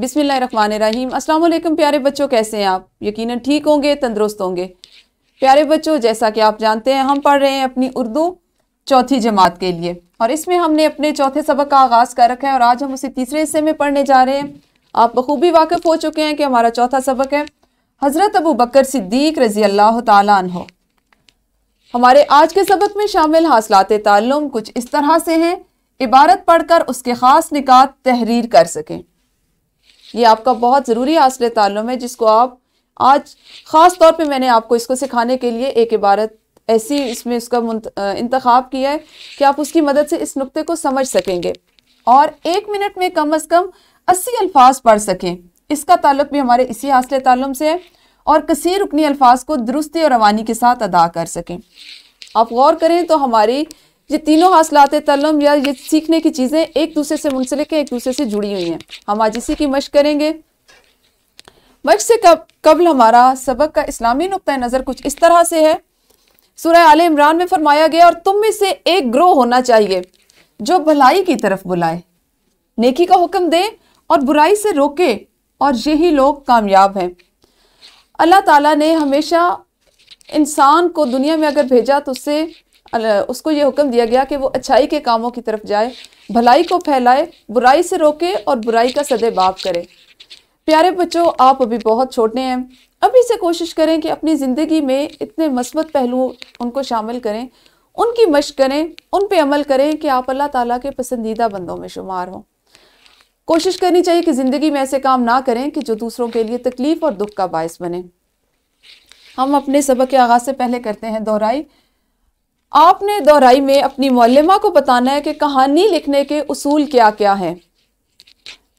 बिसमीम् अल्लाम प्यारे बच्चों कैसे हैं आप यकीनन ठीक होंगे तंदुरुस्त होंगे प्यारे बच्चों जैसा कि आप जानते हैं हम पढ़ रहे हैं अपनी उर्दू चौथी जमात के लिए और इसमें हमने अपने चौथे सबक का आगाज़ कर रखा है और आज हम उसे तीसरे हिस्से में पढ़ने जा रहे हैं आप बखूबी वाकिफ़ हो चुके हैं कि हमारा चौथा सबक है हज़रत अबू बकर सिद्दीक रज़ी अल्लाह तहो हमारे आज के सबक में शामिल हासिलात ताल्लुम कुछ इस तरह से हैं इबारत पढ़कर उसके ख़ास निकात तहरीर कर सकें ये आपका बहुत ज़रूरी हासिल तालम है जिसको आप आज ख़ास तौर पे मैंने आपको इसको सिखाने के लिए एक इबारत ऐसी इसमें उसका इंतखब किया है कि आप उसकी मदद से इस नुक्ते को समझ सकेंगे और एक मिनट में कम अज़ कम अस्सी अल्फाज पढ़ सकें इसका ताल्लुक भी हमारे इसी हासिल तालम से है और कसर रुकनी अल्फाज को दुरुस्ती और रवानी के साथ अदा कर सकें आप गौर करें तो हमारी ये तीनों हासिलात तलम या ये सीखने की चीज़ें एक दूसरे से मुंसलिक हैं एक दूसरे से जुड़ी हुई हैं हम आज इसी की मश करेंगे मश से कब कबल हमारा सबक का इस्लामी नुक़ नज़र कुछ इस तरह से है सुरह आल इमरान में फरमाया गया और तुम में से एक ग्रोह होना चाहिए जो भलाई की तरफ बुलाए नेकी का हुक्म दे और बुराई से रोके और यही लोग कामयाब हैं अल्लाह ताला ने हमेशा इंसान को दुनिया में अगर भेजा तो उससे उसको ये हुक्म दिया गया कि वो अच्छाई के कामों की तरफ जाए भलाई को फैलाए बुराई से रोके और बुराई का सदे बाप करे प्यारे बच्चों आप अभी बहुत छोटे हैं अभी से कोशिश करें कि अपनी ज़िंदगी में इतने मस्बत पहलुओं उनको शामिल करें उनकी मश करें उन पर अमल करें कि आप अल्लाह ताला के पसंदीदा बंदों में शुमार हों कोशिश करनी चाहिए कि ज़िंदगी में ऐसे काम ना करें कि जो दूसरों के लिए तकलीफ़ और दुख का बायस बने हम अपने सबक के आगाज़ से पहले करते हैं दोहराई आपने दोहराई में अपनी मौलमा को बताना है कि कहानी लिखने के असूल क्या क्या हैं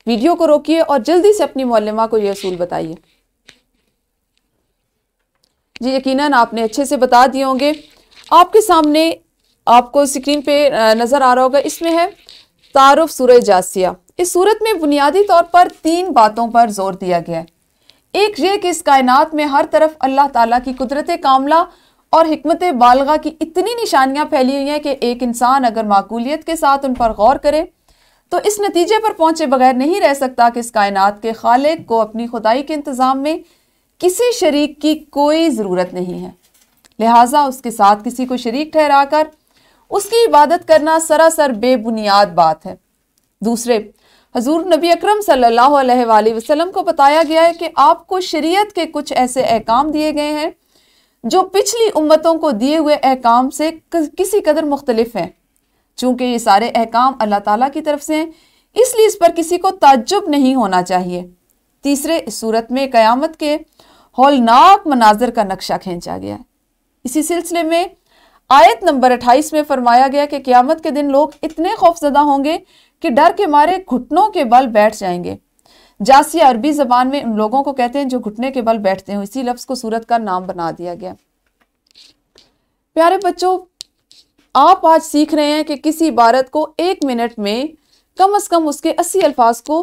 वीडियो को रोकिए और जल्दी से अपनी मौलमा को ये असूल बताइए जी यकीनन आपने अच्छे से बता दिए होंगे आपके सामने आपको स्क्रीन पे नज़र आ रहा होगा इसमें है तारफ़ सूरह जासिया इस सूरत में बुनियादी तौर पर तीन बातों पर जोर दिया गया है एक ये कि इस कायनात में हर तरफ अल्लाह ताला की कुदरत कामला और हमत बालगा की इतनी निशानियाँ फैली हुई हैं कि एक इंसान अगर माकूलियत के साथ उन पर गौर करे तो इस नतीजे पर पहुँचे बगैर नहीं रह सकता कि इस कायनात के खालिद को अपनी खुदाई के इंतज़ाम में किसी शरीक की कोई ज़रूरत नहीं है लिहाजा उसके साथ किसी को शरीक ठहरा कर उसकी इबादत करना सरासर बेबुनियाद बात है दूसरे हजूर नबी अक्रम सल्ला वसलम को बताया गया है कि आपको शरीय के कुछ ऐसे अहकाम दिए गए हैं जो पिछली उम्मतों को दिए हुए अहकाम से किसी कदर मुख्तलिफ हैं चूँकि ये सारे अहकाम अल्लाह ताला की तरफ से हैं इसलिए इस पर किसी को ताज्जुब नहीं होना चाहिए तीसरे इस सूरत में क़यामत के होलनाक मनाजर का नक्शा खींचा गया है इसी सिलसिले में आयत नंबर अट्ठाईस में फरमाया गया कि क़्यामत के दिन लोग इतने खौफजदा होंगे कि डर के मारे घुटनों के बल बैठ जाएंगे जासी अरबी जबान में उन लोगों को कहते हैं जो घुटने के बल बैठते हो इसी लफ्ज़ को सूरत का नाम बना दिया गया प्यारे बच्चों आप आज सीख रहे हैं कि किसी इबारत को एक मिनट में कम अज़ कम उसके अस्सी अल्फाज को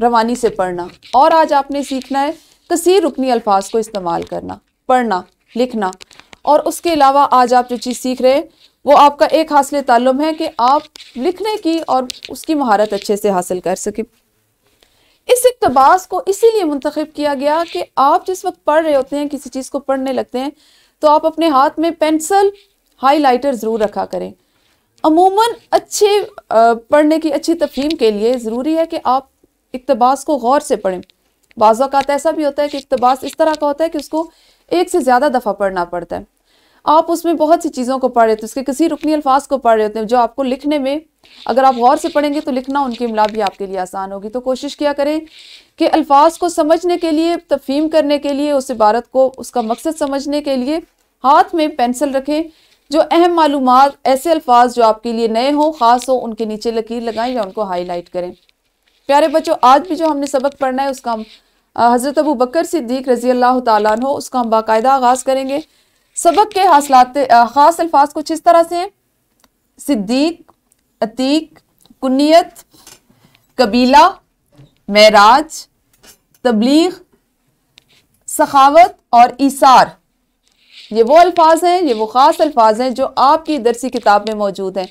रवानी से पढ़ना और आज आपने सीखना है कसीर रुकनी अल्फाज को इस्तेमाल करना पढ़ना लिखना और उसके अलावा आज आप जो चीज़ सीख रहे हैं वो आपका एक हासिल ताल्लुम है कि आप लिखने की और उसकी महारत अच्छे से हासिल कर सकें इस इकतबास को इसीलिए मुंतखब किया गया कि आप जिस वक्त पढ़ रहे होते हैं किसी चीज़ को पढ़ने लगते हैं तो आप अपने हाथ में पेंसिल लाइटर ज़रूर रखा करें अमूमन अच्छे पढ़ने की अच्छी तफहीम के लिए ज़रूरी है कि आप इकतबास को गौर से पढ़ें बाज़ात ऐसा भी होता है कि इकतबास इस तरह का होता है कि उसको एक से ज़्यादा दफ़ा पढ़ना पड़ता है आप उसमें बहुत सी चीज़ों को पढ़ रहे होते हैं उसके किसी रुकनी अल्फाज को पढ़ रहे होते हैं जो आपको लिखने में अगर आप गौर से पढ़ेंगे तो लिखना उनकी इमला भी आपके लिए आसान होगी तो कोशिश किया करें कि अल्फाज को समझने के लिए तफहीम करने के लिए उस इबारत को उसका मकसद समझने के लिए हाथ में पेंसिल रखें जो अहम मालूम ऐसे अल्फाज जो आपके लिए नए हों ख़ास हो उनके नीचे लकीर लगाएं या उनको हाईलाइट करें प्यारे बच्चों आज भी जो हमने सबक पढ़ना है उसका हम हज़रत अबू बकर सिद्दीक रज़ी अल्लाह हो उसका हम बाकायदा आगाज़ करेंगे सबक के हासिलते ख़ास अल्फाज कुछ इस तरह से हैं सिद्दीक अतीक कुनियत कबीला महराज तबलीग सखावत और इसार ये वो अल्फाज हैं ये वो ख़ास अल्फाज हैं जो आपकी दरसी किताब में मौजूद हैं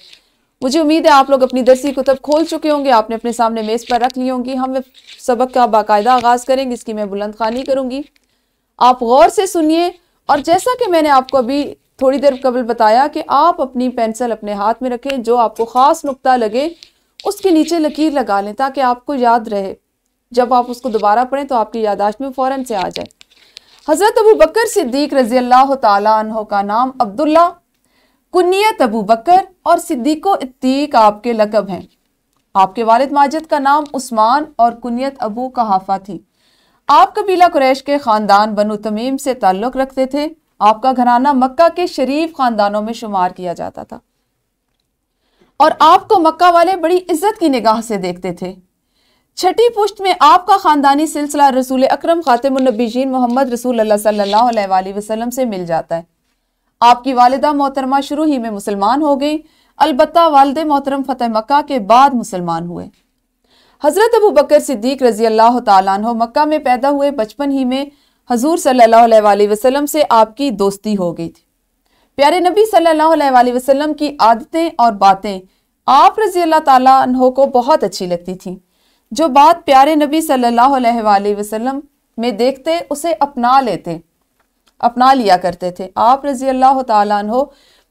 मुझे उम्मीद है आप लोग अपनी दरसी किताब खोल चुके होंगे आपने अपने सामने मेज़ पर रख ली होंगी हम सबक का बाकायदा आगाज़ करेंगे इसकी मैं बुलंद खानी करूँगी आप गौर से सुनिए और जैसा कि मैंने आपको अभी थोड़ी देर कबल बताया कि आप अपनी पेंसिल अपने हाथ में रखें जो आपको ख़ास नुकता लगे उसके नीचे लकीर लगा लें ताकि आपको याद रहे जब आप उसको दोबारा पढ़ें तो आपकी यादाश्त में फ़ौर से आ जाए हज़रत अबू बकर सिद्दीक रजी अल्लाह तहों का नाम अब्दुल्ला कुत अबू बकर और सिद्दीक इत्तीक आपके लकब हैं आपके वालद माजिद का नाम उस्मान और कुत अबू कहाफ़ा थी आप कबीला कुरैश के ख़ानदान बनो तमीम से ताल्लुक़ रखते थे आपका घराना मक्का के शरीफ खानदानों में शुमार किया जाता था और आपको मक्का वाले बड़ी इज्जत की निगाह से देखते थे छठी पुश्त में आपका ख़ानदानी सिलसिला रसूल अक्रम ख़ातमनबीजीन मोहम्मद रसूल सल्ला वसलम से मिल जाता है आपकी वालदा मोहतरमा शुरू ही में मुसलमान हो गई अलबत् वालद मोहतरम फ़तेह मक्का के बाद मुसलमान हुए हज़रत अबू बकर सिद्दीक रज़ी अल्लाह तक मक्का में पैदा हुए बचपन ही में हजूर सल्लल्लाहु अलैहि से आपकी दोस्ती हो गई थी प्यारे नबी सल्लल्लाहु वसलम की आदतें और बातें आप रजी अल्लाह तहों को बहुत अच्छी लगती थी जो बात प्यारे नबी सल्ला वसलम में देखते उसे अपना लेते अपना लिया करते थे आप रजी अल्लाह तहों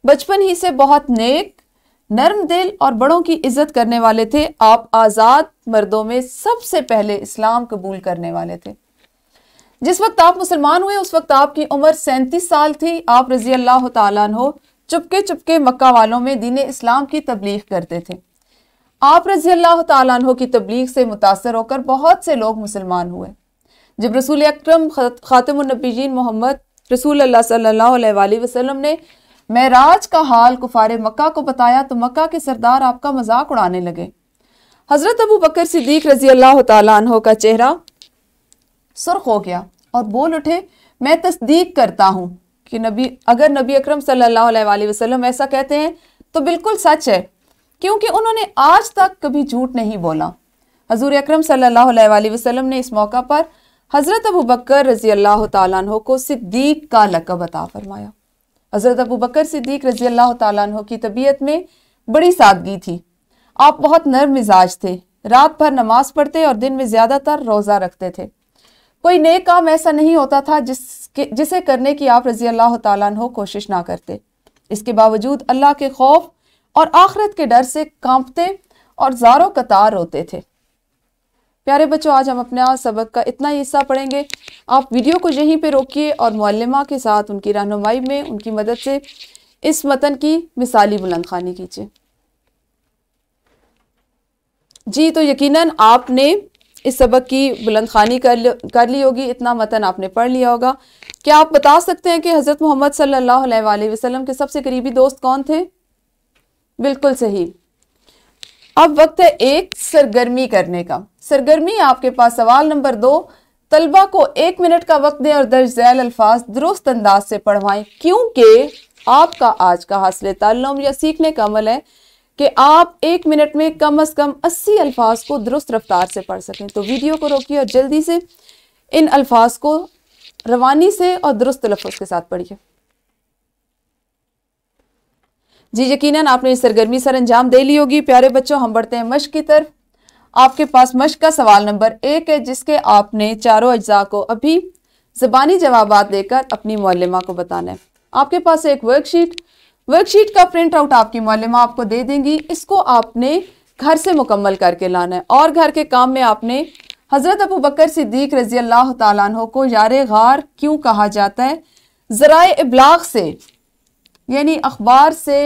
बचपन ही से बहुत नेक नर्म दिल और बड़ों की इज्जत करने वाले थे आप आज़ाद मर्दों में सबसे पहले इस्लाम कबूल करने वाले थे जिस वक्त आप मुसलमान हुए उस वक्त आपकी उम्र सैंतीस साल थी आप रजी अल्लाह तु चुपके चुपके मक्का वालों में दीन इस्लाम की तबलीग करते थे आप रजी अल्लाह तु की तबलीग से मुतासर होकर बहुत से लोग मुसलमान हुए जब रसूल अक्रम जी मोहम्मद रसूल अल्लाह वसलम ने महराज का हाल कुफार मक्का को बताया तो मक्का के सरदार आपका मजाक उड़ाने लगे हज़रत अबू बकर सिद्दीक रजी अल्लाह तु का चेहरा सुर्ख हो गया और बोल उठे मैं तस्दीक करता हूँ कि नबी अगर नबी अकरम सल्लल्लाहु अलैहि वसल्लम ऐसा कहते हैं तो बिल्कुल सच है क्योंकि उन्होंने आज तक कभी झूठ नहीं बोला हजूर अक्रम सल वसलम ने इस मौका पर हज़रत अबू बकर रज़ी अल्लाह तु को सिद्दीक का लकब अता फरमाया हज़रत अबू बकर सिद्दीक रज़ी अल्लाह तु की तबीयत में बड़ी सादगी थी आप बहुत नर्म मिजाज थे रात भर नमाज़ पढ़ते और दिन में ज़्यादातर रोज़ा रखते थे कोई नए काम ऐसा नहीं होता था जिसके जिसे करने की आप रजी अल्लाह तु कोशिश ना करते इसके बावजूद अल्लाह के खौफ और आखरत के डर से कांपते और जारों कतार रोते थे प्यारे बच्चों आज हम अपने सबक का इतना ही हिस्सा पढ़ेंगे आप वीडियो को यहीं पे रोकिए और मौलमा के साथ उनकी रहनुमाई में उनकी मदद से इस मतन की मिसाली बुलंद खानी कीजिए जी तो यकीनन आपने इस सबक की बुलंद खानी कर ली कर ली होगी इतना मतन आपने पढ़ लिया होगा क्या आप बता सकते हैं कि हज़रत मोहम्मद सल्ला वसलम के सबसे करीबी दोस्त कौन थे बिल्कुल सही अब वक्त है एक सरगर्मी करने का सरगर्मी आपके पास सवाल नंबर दो तलबा को एक मिनट का वक्त दें और दर्ज झैल अल्फाज दुरुस्त अंदाज से पढ़वाएं क्योंकि आपका आज का हासिल तल्लम या सीखने का अमल है कि आप एक मिनट में कम अज़ कम अस्सी अल्फाज को दुरुस्त रफ्तार से पढ़ सकें तो वीडियो को रोकिए और जल्दी से इन अल्फाज को रवानी से और दुरुस्त तलफ़ के साथ पढ़िए जी यकीनन आपने इस सरगर्मी सर अंजाम दे ली होगी प्यारे बच्चों हम बढ़ते हैं मश्क की तरफ आपके पास मश्क का सवाल नंबर एक है जिसके आपने चारों अज्जा को अभी ज़बानी जवाब देकर अपनी मौलमा को बताना है आपके पास एक वर्कशीट वर्कशीट का प्रिंट आउट आपकी मालिम आपको दे देंगी इसको आपने घर से मुकम्मल करके लाना है और घर के काम में आपने हज़रत अबू बकर सिद्दीक रज़ी अल्लाह तु को यार गार क्यों कहा जाता है ज़रा इबलाग से यानी अखबार से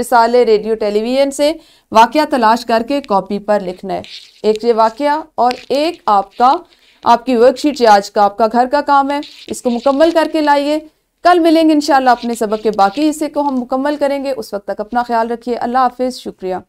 रिसाले रेडियो टेलीविज़न से वाक़ तलाश करके कॉपी पर लिखना है एक ये वाक़ और एक आपका आपकी वर्कशीट आज का आपका घर का काम है इसको मुकम्मल करके लाइए कल मिलेंगे इन अपने सबक के बाकी हिस्से को हम मुकम्मल करेंगे उस वक्त तक अपना ख्याल रखिए अल्लाह हाफिज़ शुक्रिया